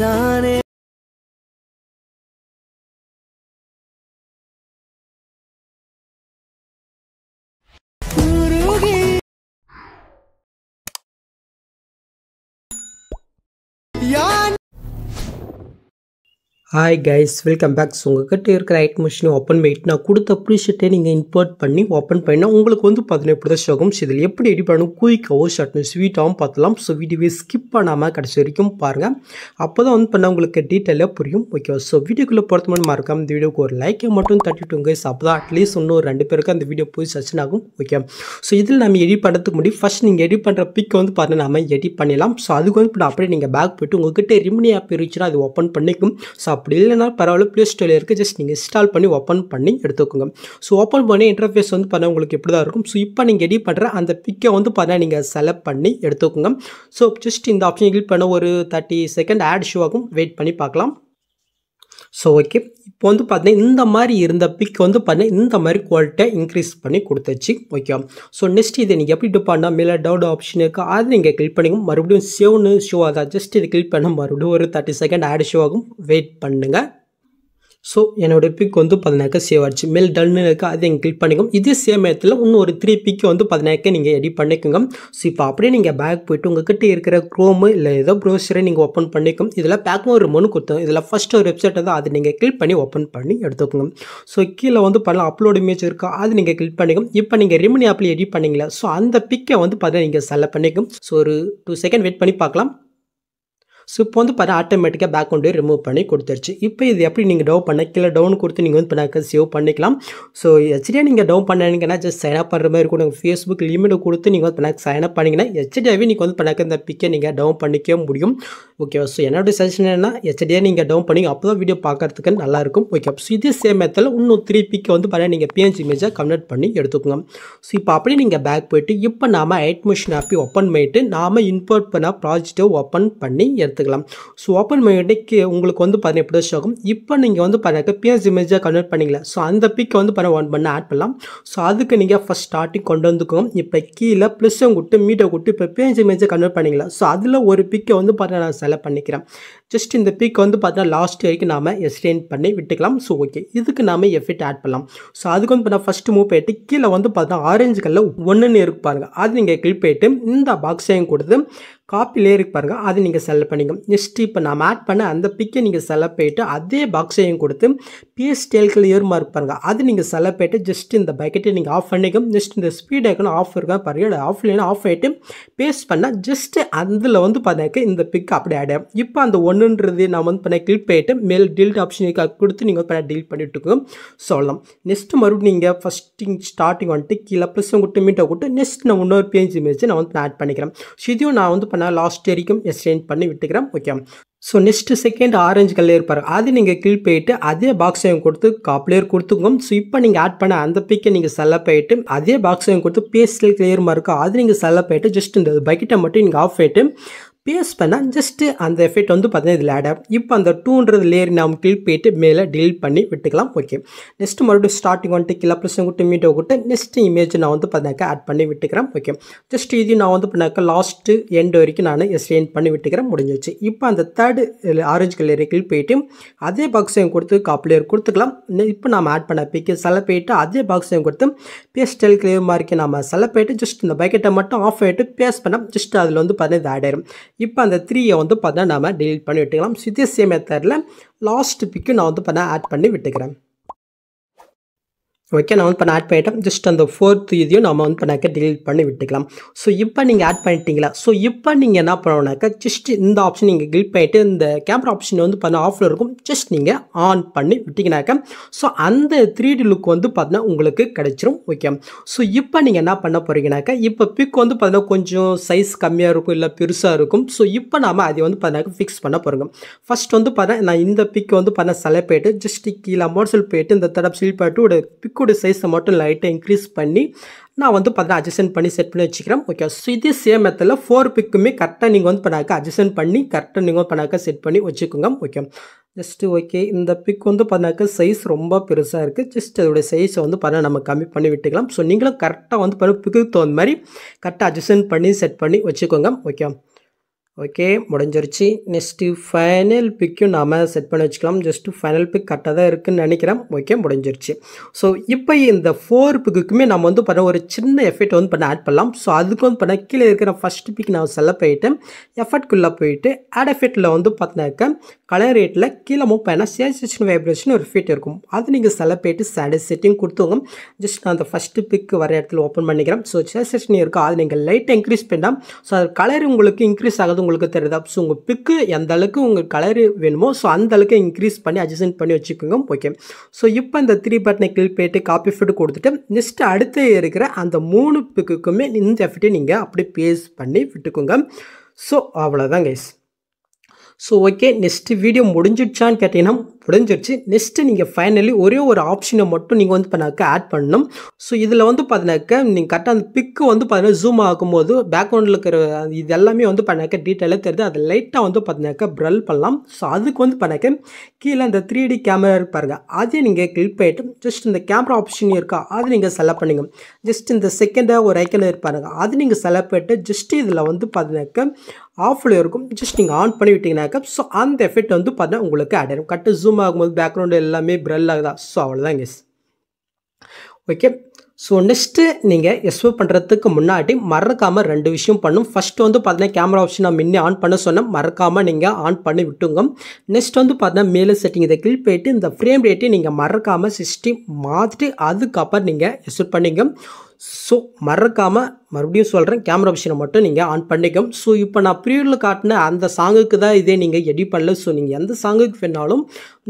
मैदान hi guys welcome packs கிட்டே இருக்கிற ஐட் மிஷினை ஓப்பன் பண்ணிட்டு நான் கொடுத்த ப்ரீஷீட்டை நீங்கள் இம்போர்ட் பண்ணி ஓப்பன் பண்ணால் உங்களுக்கு வந்து பார்த்தீங்கன்னா இப்படி தான் ஷோகம் இதில் எப்படி எடிட் பண்ணணும் குயிக்காவோ ஷர்ட்னு ஸ்வீட்டாகவும் பார்த்தலாம் ஸோ வீடியோவே ஸ்கிப் பண்ணாமல் கடைசி வரைக்கும் பாருங்கள் அப்போ தான் வந்து பண்ணால் உங்களுக்கு டீட்டெயிலாக புரியும் ஓகே ஸோ வீடியோக்குள்ளே பொறுத்த மாதிரி மறக்காம இந்த வீடியோக்கு ஒரு லைக்கை மட்டும் தட்டிவிட்டுங்க கைஸ் அப்போ தான் அட்லீஸ்ட் இன்னும் ரெண்டு பேருக்கு அந்த வீடியோ போய் சர்ச்சன் ஆகும் ஓகே ஸோ இதில் நம்ம எடிட் பண்ணுறதுக்கு முன்னாடி ஃபஸ்ட் நீங்கள் எடிட் பண்ணுற பிக்கை வந்து பார்த்தீங்கன்னா நம்ம எடிட் பண்ணிடலாம் ஸோ அதுக்கு வந்து அப்படியே நீங்கள் பேக் போய்ட்டு உங்கள்கிட்ட ரிமினி ஆப் இருந்துச்சுன்னா அது ஓப்பன் பண்ணிக்கும் ஸோ அப்படி இல்லைனா பரவாயில்ல ப்ளே ஸ்டோரில் இருக்குது ஜஸ்ட் நீங்கள் இன்ஸ்டால் பண்ணி ஓப்பன் பண்ணி எடுத்துக்கோங்க ஸோ ஓப்பன் பண்ணி இன்டர்ஃபேஸ் வந்து பார்த்தா உங்களுக்கு இப்படி தான் இருக்கும் ஸோ இப்போ நீங்கள் எடிட் பண்ணுற அந்த பிக்கை வந்து பார்த்தா நீங்கள் செலக்ட் பண்ணி எடுத்துக்கோங்க ஸோ ஜஸ்ட் இந்த ஆப்ஷன் கிளிக் பண்ண ஒரு தேர்ட்டி செகண்ட் ஆட் ஷோ ஆகும் வெயிட் பண்ணி பார்க்கலாம் ஸோ ஓகே இப்போ வந்து பார்த்தீங்கன்னா இந்த மாதிரி இருந்த பிக் வந்து பார்த்தீங்கன்னா இந்த மாதிரி குவாலிட்டியாக இன்க்ரீஸ் பண்ணி கொடுத்துச்சு ஓகே ஸோ நெக்ஸ்ட் இதை நீங்கள் எப்படி டூ பண்ணால் மேலே டவுட் ஆப்ஷன் இருக்குது அதை நீங்கள் கிளிக் பண்ணுங்க மறுபடியும் சேவ்னு ஷோ ஆகுதா ஜஸ்ட் இது கிளிக் பண்ண மறுபடியும் ஒரு தேர்ட்டி செகண்ட் ஆட் ஷோ ஆகும் வெயிட் பண்ணுங்கள் ஸோ என்னோடய பிக் வந்து பதினாக்க சேவ் ஆச்சு மேல் டன்னு இருக்குது அதை நீங்கள் கிளிக் பண்ணிக்கோ இதே சேம் இடத்துல இன்னும் ஒரு த்ரீ பிக்கு வந்து பதினாக்க நீங்கள் எடிட் பண்ணிக்கோங்க ஸோ இப்போ அப்படியே நீங்கள் பேக் போய்ட்டு உங்ககிட்ட இருக்கிற க்ரோமு இல்லை ஏதோ ப்ரௌசரை நீங்கள் ஓப்பன் பண்ணிக்கோங்க இதில் ஒரு மனு கொடுத்தோம் இதில் ஃபஸ்ட் ஒரு வெப்சைட் தான் அதை நீங்கள் கிளிக் பண்ணி ஓப்பன் பண்ணி எடுத்துக்கோங்க ஸோ கீழே வந்து பண்ணலாம் அப்லோடு இமேஜ் இருக்கா அது நீங்கள் கிளிக் பண்ணிக்கும் இப்போ நீங்கள் ரிமினி ஆப்பில் எடிட் பண்ணிங்களா ஸோ அந்த பிக்கை வந்து பார்த்தீங்கன்னா நீங்கள் செலக்ட் பண்ணிக்கும் ஸோ ஒரு டூ செகண்ட் வெயிட் பண்ணி பார்க்கலாம் ஸோ இப்போ வந்து பார்த்தா ஆட்டோமேட்டிக்காக பேக் கொண்டு ரிமூவ் பண்ணி கொடுத்துருச்சு இப்போ இது எப்படி நீங்கள் டவு பண்ண கீழே டவுன் கொடுத்து நீங்கள் வந்து இப்போ சேவ் பண்ணிக்கலாம் ஸோ ஹெச்டியாக நீங்கள் டவுன் பண்ணிங்கன்னா ஜஸ்ட் சைன் அப் பண்ணுற மாதிரி இருக்கும் நீங்கள் ஃபேஸ்புக் லிமிட் கொடுத்து நீங்கள் வந்து பண்ணாக்க சைன் அப் பண்ணிங்கன்னா ஹெச்டியாகவே நீங்கள் வந்து பண்ணாக்க இந்த பிக்கை நீங்கள் டவுன் பண்ணிக்க முடியும் ஓகே ஸோ என்னோடய சஜஷன் என்னன்னா ஹெச்டியாக நீங்கள் டவுன் பண்ணி அப்போ தான் வீடியோ பார்க்குறதுக்கு நல்லாயிருக்கும் ஓகே ஸோ இதே சேம் மெத்தில் இன்னும் த்ரீ பிக்கை வந்து பார்த்தா நீங்கள் பிஎன்ஜி இமேஜாக கன்வெர்ட் பண்ணி எடுத்துக்கோங்க ஸோ இப்போ அப்படியே நீங்கள் பேக் போயிட்டு இப்போ நாம் மிஷின் ஆப்பி ஓப்பன் பண்ணிட்டு நாம் இம்போர்ட் பண்ண ப்ராஜெக்டை ஓப்பன் பண்ணி எடுத்து எடுத்துக்கலாம் ஸோ ஓப்பன் மைண்டிக்கு உங்களுக்கு வந்து பார்த்தீங்கன்னா எப்படி ஆகும் இப்போ நீங்கள் வந்து பார்த்தீங்கன்னா பிஎஸ் இமேஜாக கன்வெர்ட் பண்ணிக்கலாம் ஸோ அந்த பிக்கை வந்து பார்த்தா ஒன் பண்ண ஆட் பண்ணலாம் ஸோ அதுக்கு நீங்கள் ஃபஸ்ட் ஸ்டார்டிங் கொண்டு வந்துக்கோங்க இப்போ கீழே ப்ளஸ்ஸும் கொடுத்து மீட்டை கொடுத்து இப்போ பிஎஸ் இமேஜாக கன்வெர்ட் பண்ணிக்கலாம் ஸோ அதில் ஒரு பிக்கை வந்து பார்த்தீங்கன்னா நான் செலக்ட் பண்ணிக்கிறேன் ஜஸ்ட் இந்த பிக் வந்து பார்த்தீங்கன்னா லாஸ்ட் வரைக்கும் நாம எக்ஸ்டேன் பண்ணி விட்டுக்கலாம் ஸோ ஓகே இதுக்கு நாம எஃபெக்ட் ஆட் பண்ணலாம் ஸோ அதுக்கு வந்து பார்த்தா ஃபஸ்ட்டு மூவ் போயிட்டு கீழே வந்து பார்த்தா ஆரஞ்சு கலர் ஒன்றுன்னு இருப்பாருங்க பாருங்கள் அது நீங்கள் கிளிக் போயிட்டு இந்த பாக்ஸையும் கொடுத்து காப்பி இருக்கு பாருங்கள் அது நீங்கள் செலக்ட் பண்ணிங்க நெக்ஸ்ட் இப்போ நம்ம ஆட் பண்ண அந்த பிக்கை நீங்கள் செலக்ட் போயிட்டு அதே பாக்ஸையும் கொடுத்து பிஎஸ் டேல்கில் ஏறுமா இருப்பாருங்க அது நீங்கள் செலக்ட் போயிட்டு ஜஸ்ட் இந்த பக்கெட்டை நீங்கள் ஆஃப் பண்ணிக்கும் நெக்ஸ்ட் இந்த ஸ்பீட் ஐக்கன் ஆஃப் இருக்கா பாருங்கள் ஆஃப் ஆஃப் ஆகிட்டு பேஸ்ட் பண்ணால் ஜஸ்ட் அதில் வந்து பார்த்தாக்க இந்த பிக் அப்படி ஆட் ஆகும் இப்போ அந்த ஒன்றுன்றது நான் வந்து பண்ண கிளிக் போயிட்டு மேல் டில்ட் ஆப்ஷன் கொடுத்து நீங்கள் பண்ண டீல் பண்ணிட்டு சொல்லலாம் நெக்ஸ்ட் மறுபடியும் நீங்கள் ஃபஸ்ட்டிங் ஸ்டார்டிங் வந்துட்டு கீழே ப்ளஸ் கொடுத்து மீட்டை கொடுத்து நெக்ஸ்ட் நான் இன்னொரு பேஞ்சு இமேஜ் நான் வந்து ஆட் பண்ணிக்கிறேன் இதையும் நான் வந்து பண்ண இப்போ நான் லாஸ்ட் வரைக்கும் எக்ஸ்சேஞ்ச் பண்ணி விட்டுக்கிறேன் okay so next second orange colour இருப்பார் அது நீங்கள் கீழ் போயிட்டு அதே பாக்ஸையும் கொடுத்து காப்ளேயர் கொடுத்துக்கோம் ஸோ இப்போ நீங்கள் ஆட் பண்ண அந்த பிக்கை நீங்கள் செல்ல போயிட்டு அதே பாக்ஸையும் கொடுத்து பேஸ்டில் கிளியர் மாதிரி இருக்கும் அது நீங்கள் செல்ல போயிட்டு ஜஸ்ட் இந்த பக்கெட்டை மட்டும் நீங்கள் ஆஃப் ஆகிட்டு பேஸ்ட் பண்ணால் ஜஸ்ட்டு அந்த எஃபெக்ட் வந்து பார்த்தீங்கன்னா இதில் ஆட் ஆகும் இப்போ அந்த டூன்றது லேயர் நாம் கிளிக் போயிட்டு மேலே டெலிட் பண்ணி விட்டுக்கலாம் ஓகே நெக்ஸ்ட் மறுபடியும் ஸ்டார்டிங் வந்துட்டு கிலா ப்ளஸ் விட்டு மீட் விட்டு நெக்ஸ்ட் இமேஜ் நான் வந்து பார்த்தாக்கா ஆட் பண்ணி விட்டுக்கிறேன் ஓகே ஜஸ்ட் இது நான் வந்து பண்ணாக்கா லாஸ்ட்டு எண்ட் வரைக்கும் நான் எஸ்டெயின் பண்ணி விட்டுக்கிறேன் முடிஞ்சிச்சு இப்போ அந்த தேர்டு ஆரஞ்சு கலரை கிளிக் போயிட்டு அதே பாக்ஸையும் கொடுத்து காப்பிலேயர் கொடுத்துக்கலாம் இப்போ நாம் ஆட் பண்ண பிக்கு செலை போயிட்டு அதே பாக்ஸையும் கொடுத்து பேஸ்டல் கிளியர் மாதிரி நம்ம செலை போயிட்டு ஜஸ்ட் இந்த பக்கெட்டை மட்டும் ஆஃப் ஆகிட்டு பேஸ்ட் பண்ணால் ஜஸ்ட் அதில் வந்து பார்த்தீங்கன்னா இது ஆட் ஆயிடும் இப்போ அந்த த்ரீயை வந்து பார்த்தா நம்ம டெலிட் பண்ணி விட்டுக்கலாம் இதே சேமியத்தரில் லாஸ்ட் பிக்கு நான் வந்து பார்த்தா ஆட் பண்ணி விட்டுக்கிறேன் ஓகே நான் வந்து பண்ண ஆட் பண்ணிட்டேன் ஜஸ்ட் அந்த ஃபோர்த்து இதையும் நம்ம வந்து பண்ணாக்க டிலீட் பண்ணி விட்டுக்கலாம் ஸோ இப்போ நீங்கள் ஆட் பண்ணிட்டீங்களா ஸோ இப்போ நீங்கள் என்ன பண்ணணுனாக்கா ஜஸ்ட் இந்த ஆப்ஷன் நீங்கள் கிளிக் பண்ணிவிட்டு இந்த கேமரா ஆப்ஷன் வந்து பார்த்தா ஆஃபில் இருக்கும் ஜஸ்ட் நீங்கள் ஆன் பண்ணி விட்டிங்கனாக்கா ஸோ அந்த த்ரீ டி லுக் வந்து பார்த்தீங்கன்னா உங்களுக்கு கிடைச்சிரும் ஓகே ஸோ இப்போ நீங்கள் என்ன பண்ண போகிறீங்கனாக்கா இப்போ பிக் வந்து பார்த்தீங்கன்னா கொஞ்சம் சைஸ் கம்மியாக இருக்கும் இல்லை பெருசாக இருக்கும் ஸோ இப்போ நாம் அதை வந்து பார்த்தீங்கன்னா ஃபிக்ஸ் பண்ண போகிறோங்க ஃபஸ்ட் வந்து பார்த்தா நான் இந்த பிக் வந்து பார்த்தா செலக்ட் போயிட்டு ஜஸ்ட் கீழே மோட்சல் போயிட்டு இந்த தடவை சில் பாட்டு பிக் லிக்விட் சைஸை மட்டும் லைட்டாக இன்க்ரீஸ் பண்ணி நான் வந்து பார்த்தீங்கன்னா அட்ஜஸ்டன் பண்ணி செட் பண்ணி வச்சுக்கிறேன் ஓகே ஸோ இதே சேம் மெத்தடில் ஃபோர் பிக்குமே கரெக்டாக நீங்கள் வந்து பண்ணாக்க அட்ஜஸ்டன் பண்ணி கரெக்டாக நீங்கள் வந்து பண்ணாக்க செட் பண்ணி வச்சுக்கோங்க ஓகே ஜஸ்ட்டு ஓகே இந்த பிக் வந்து பண்ணாக்க சைஸ் ரொம்ப பெருசாக இருக்குது ஜஸ்ட் அதோடைய சைஸை வந்து பண்ண நம்ம கம்மி பண்ணி விட்டுக்கலாம் ஸோ நீங்களும் கரெக்டாக வந்து பண்ண பிக்கு தகுந்த மாதிரி கரெக்டாக அட்ஜஸ்டன் பண்ணி செட் பண்ணி வச்சுக்கோங்க ஓகே ஓகே முடிஞ்சிருச்சு நெக்ஸ்ட்டு ஃபைனல் பிக்கும் நாம் செட் பண்ணி வச்சுக்கலாம் ஜஸ்ட்டு ஃபைனல் பிக் கரெக்டாக தான் இருக்குதுன்னு நினைக்கிறேன் ஓகே முடிஞ்சிருச்சு ஸோ இப்போ இந்த ஃபோர் பிக்குமே நம்ம வந்து பண்ண ஒரு சின்ன எஃபெக்ட் வந்து பண்ண ஆட் பண்ணலாம் ஸோ அதுக்கு வந்து பண்ண கீழே இருக்கிற ஃபஸ்ட் பிக் நான் செல்ல போயிட்டு எஃபர்ட்குள்ளே போயிட்டு ஆட் எஃபெக்டில் வந்து பார்த்தினாக்க கலர் ரேட்டில் கீழே மூவ் பண்ணால் சேசேஷன் வைப்ரேஷன் ஒரு ஃபீட் இருக்கும் அது நீங்கள் செல்ல போயிட்டு சேட செட்டிங் கொடுத்துங்க ஜஸ்ட் நான் அந்த ஃபஸ்ட் பிக்கு வர இடத்துல ஓப்பன் பண்ணிக்கிறேன் ஸோ சேசேஷன் இருக்கும் அது நீங்கள் லைட்டை இன்க்ரீஸ் பண்ணால் ஸோ அது கலர் உங்களுக்கு இன்க்ரீஸ் ஆகுது உங்களுக்கு தெரியுதா ஸோ உங்கள் பிக்கு எந்த அளவுக்கு உங்கள் கலர் வேணுமோ ஸோ அந்த அளவுக்கு இன்க்ரீஸ் பண்ணி அட்ஜஸ்ட் பண்ணி வச்சுக்கோங்க ஓகே ஸோ இப்போ இந்த த்ரீ பட்டனை கிளிக் போயிட்டு காப்பி ஃபிட் கொடுத்துட்டு நெக்ஸ்ட் அடுத்து இருக்கிற அந்த மூணு பிக்குக்குமே இந்த எஃபெக்டை நீங்கள் அப்படி பேஸ் பண்ணி விட்டுக்கோங்க ஸோ அவ்வளோதான் guys so okay next video முடிஞ்சிடுச்சான்னு கேட்டிங்கன்னா முடிஞ்சிடுச்சு நெக்ஸ்ட்டு நீங்கள் ஃபைனலி ஒரே ஒரு ஆப்ஷனை மட்டும் நீங்கள் வந்து பண்ணாக்க ஆட் பண்ணணும் ஸோ இதில் வந்து பார்த்தினாக்கா நீங்கள் கரெக்டாக அந்த பிக்கு வந்து பார்த்தீங்கன்னா ஜூம் ஆகும்போது பேக்ரவுண்டில் இருக்கிற இது எல்லாமே வந்து பண்ணாக்க டீட்டெயிலாக தெரியுது அதை லைட்டாக வந்து பார்த்தினாக்கா ப்ரல் பண்ணலாம் ஸோ அதுக்கு வந்து பண்ணாக்க கீழே அந்த த்ரீ டி கேமரா இருப்பாருங்க அதே நீங்கள் கிளிக் பண்ணிவிட்டு ஜஸ்ட் இந்த கேமரா ஆப்ஷன் இருக்கா அதை நீங்கள் செலக்ட் பண்ணுங்க ஜஸ்ட் இந்த செகண்டாக ஒரு ஐக்கன் இருப்பாருங்க அது நீங்கள் செலக்ட் பண்ணிட்டு ஜஸ்ட் இதில் வந்து பார்த்தினாக்கா ஆஃபில் இருக்கும் ஜஸ்ட் நீங்கள் ஆன் பண்ணி விட்டிங்கனாக்கா ஸோ அந்த எஃபெக்ட் வந்து பார்த்தீங்கன்னா உங்களுக்கு ஆட் ஆகும் கட்டு ஜூம் ஆகும்போது பேக்ரவுண்டு எல்லாமே ப்ரெல் ஆகுதா ஸோ அவ்வளோதான் கெஸ் ஓகே ஸோ நெக்ஸ்ட்டு நீங்கள் எஸ்வப் பண்ணுறதுக்கு முன்னாடி மறக்காமல் ரெண்டு விஷயம் பண்ணும் ஃபஸ்ட்டு வந்து பார்த்தீங்கன்னா கேமரா ஆப்ஷன் நான் முன்னே ஆன் பண்ண சொன்னேன் மறக்காமல் நீங்கள் ஆன் பண்ணி விட்டுங்க நெக்ஸ்ட் வந்து பார்த்தீங்கன்னா மேலே செட்டிங் இதை கிளிக் போயிட்டு இந்த ஃப்ரேம் ரேட்டை நீங்கள் மறக்காமல் சிஸ்டி மாற்றிட்டு அதுக்கப்புறம் நீங்கள் எஸ்வப் பண்ணிங்க ஸோ மறக்காமல் மறுபடியும் சொல்கிறேன் கேமரா ஆப்ஷனை மட்டும் நீங்கள் ஆன் பண்ணிக்கும் ஸோ இப்போ நான் ப்ரீவியூவில் காட்டின அந்த சாங்குக்கு தான் இதே நீங்கள் எடிட் பண்ணல ஸோ நீங்கள் எந்த சாங்குக்கு வேணாலும்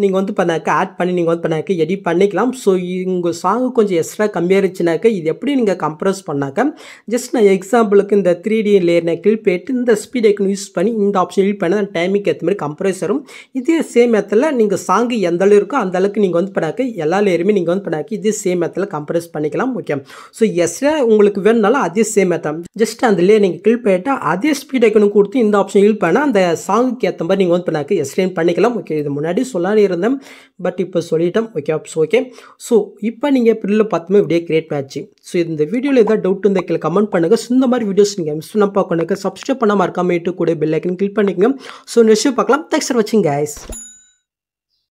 நீங்கள் வந்து பண்ணாக்க ஆட் பண்ணி நீங்கள் வந்து பண்ணாக்க எடிட் பண்ணிக்கலாம் ஸோ உங்கள் சாங்கு கொஞ்சம் எக்ஸ்ட்ரா கம்மியாக இருந்துச்சுனாக்க இது எப்படி நீங்கள் கம்ப்ரஸ் பண்ணாக்க ஜஸ்ட் நான் எக்ஸாம்பிளுக்கு இந்த த்ரீ டி லேயர்னை கிளிப் போயிட்டு இந்த ஸ்பீட் யூஸ் பண்ணி இந்த ஆப்ஷன் எடிட் பண்ண அந்த டைமுக்கு ஏற்ற மாதிரி கம்ப்ரஸ் வரும் இதே சேம் இடத்துல நீங்கள் சாங்கு எந்த அளவு இருக்கோ அந்த அளவுக்கு நீங்கள் வந்து பண்ணாக்க எல்லா லேயருமே நீங்கள் வந்து பண்ணாக்க இதே சேம் இடத்துல கம்ப்ரஸ் பண்ணிக்கலாம் ஓகே ஸோ எஸ்ஸில் உங்களுக்கு வேணும்னாலும் அதே சேம் ஏற்றாம் ஜஸ்ட் அதுலேயே நீங்கள் கிளிக் பண்ணிட்டு அதே ஸ்பீட் ஐக்கனும் கொடுத்து இந்த ஆப்ஷன் யூஸ் பண்ணால் அந்த சாங்குக்கு ஏற்ற மாதிரி நீங்கள் வந்து பண்ணாக்க எஸ்டேன் பண்ணிக்கலாம் ஓகே இது முன்னாடி சொல்லாலே இருந்தேன் பட் இப்போ சொல்லிட்டேன் ஓகே ஆப்ஸ் ஓகே ஸோ இப்போ நீங்கள் பில்லில் பார்த்தோமே வீடியோ கிரியேட் மேட்ச்சு ஸோ இந்த வீடியோவில் ஏதாவது டவுட் இருந்தால் கீழே கமெண்ட் பண்ணுங்கள் ஸோ இந்த மாதிரி வீடியோஸ் நீங்கள் மிஸ் பண்ண பார்க்கணுக்கு சப்ஸ்கிரைப் பண்ண மறக்காம கூட பெல் ஐக்கன் கிளிக் பண்ணிக்கோங்க ஸோ நெக்ஸ்ட் பார்க்கலாம் தேங்க்ஸ் ஃபார் வாட்சிங் கைஸ்